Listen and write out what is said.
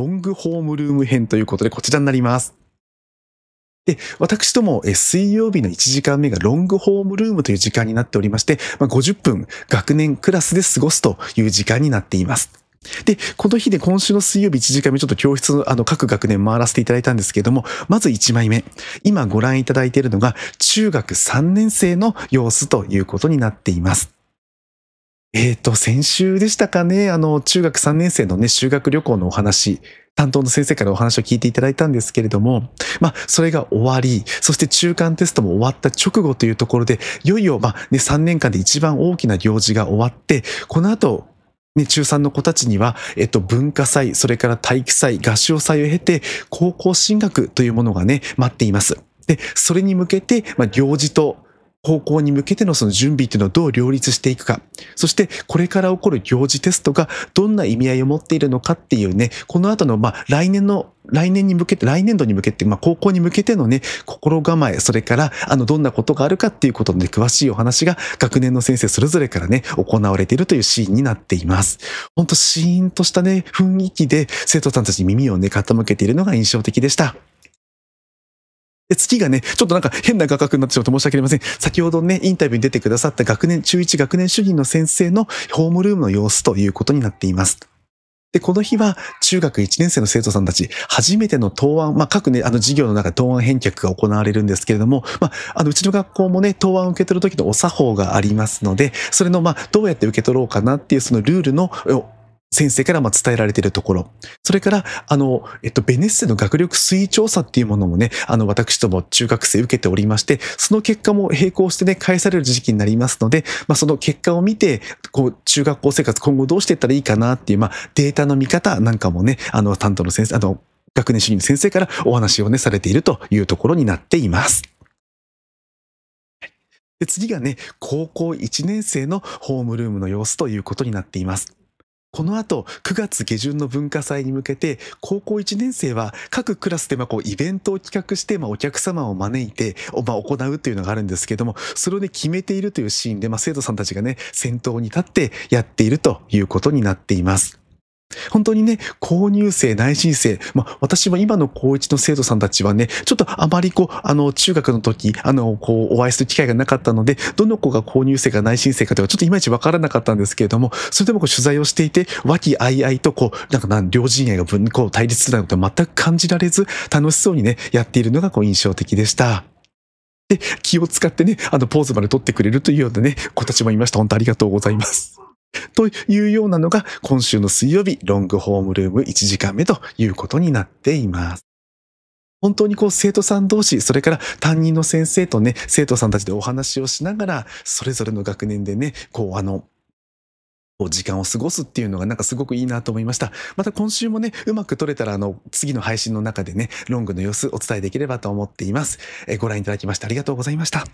ロングホームルーム編ということでこちらになります。で、私ども、え水曜日の1時間目がロングホームルームという時間になっておりまして、まあ、50分学年クラスで過ごすという時間になっています。で、この日で今週の水曜日1時間目ちょっと教室のあの各学年回らせていただいたんですけれども、まず1枚目。今ご覧いただいているのが中学3年生の様子ということになっています。えっ、ー、と、先週でしたかね、あの、中学3年生のね、修学旅行のお話、担当の先生からお話を聞いていただいたんですけれども、まあ、それが終わり、そして中間テストも終わった直後というところで、いよいよ、まあ、ね、3年間で一番大きな行事が終わって、この後、ね、中3の子たちには、えっと、文化祭、それから体育祭、合唱祭を経て、高校進学というものがね、待っています。で、それに向けて、まあ、行事と、方向に向けてのその準備っていうのをどう両立していくか。そして、これから起こる行事テストがどんな意味合いを持っているのかっていうね、この後の、まあ、来年の来年に向けて、来年度に向けて、まあ、高校に向けてのね、心構え、それから、あの、どんなことがあるかっていうことで、詳しいお話が、学年の先生それぞれからね、行われているというシーンになっています。ほんと、シーンとしたね、雰囲気で、生徒さんたちに耳をね、傾けているのが印象的でした。で、月がね、ちょっとなんか変な画角になってしまって申し訳ありません。先ほどね、インタビューに出てくださった学年、中1学年主任の先生のホームルームの様子ということになっています。で、この日は中学1年生の生徒さんたち、初めての答案、まあ、各ね、あの授業の中で答案返却が行われるんですけれども、まあ、あの、うちの学校もね、答案を受け取る時のお作法がありますので、それの、まあ、どうやって受け取ろうかなっていうそのルールの、先生からま伝えられているところ。それから、あの、えっと、ベネッセの学力推移調査っていうものもね、あの、私ども中学生受けておりまして、その結果も並行してね、返される時期になりますので、まあ、その結果を見て、こう、中学校生活今後どうしていったらいいかなっていう、まあ、データの見方なんかもね、あの、担当の先生、あの、学年主任の先生からお話をね、されているというところになっています。で次がね、高校1年生のホームルームの様子ということになっています。この後、9月下旬の文化祭に向けて、高校1年生は各クラスでまあこうイベントを企画して、まあお客様を招いて、まあ行うというのがあるんですけども、それをね、決めているというシーンで、まあ生徒さんたちがね、先頭に立ってやっているということになっています。本当にね、購入生、内申生、まあ、私は今の高一の生徒さんたちはね、ちょっとあまりこう、あの、中学の時、あの、こう、お会いする機会がなかったので、どの子が購入生か内申生かというのはちょっといまいちわからなかったんですけれども、それでもこう取材をしていて、和気あいあいとこう、なんかな両陣営が分、こう、対立するなんて全く感じられず、楽しそうにね、やっているのがこう、印象的でした。で、気を使ってね、あの、ポーズまで取ってくれるというようなね、子たちもいました。本当ありがとうございます。というようなのが今週の水曜日、ロングホームルーム1時間目ということになっています。本当にこう生徒さん同士、それから担任の先生とね、生徒さんたちでお話をしながら、それぞれの学年でね、こうあの、時間を過ごすっていうのがなんかすごくいいなと思いました。また今週もね、うまく撮れたらあの、次の配信の中でね、ロングの様子お伝えできればと思っています。えご覧いただきましてありがとうございました。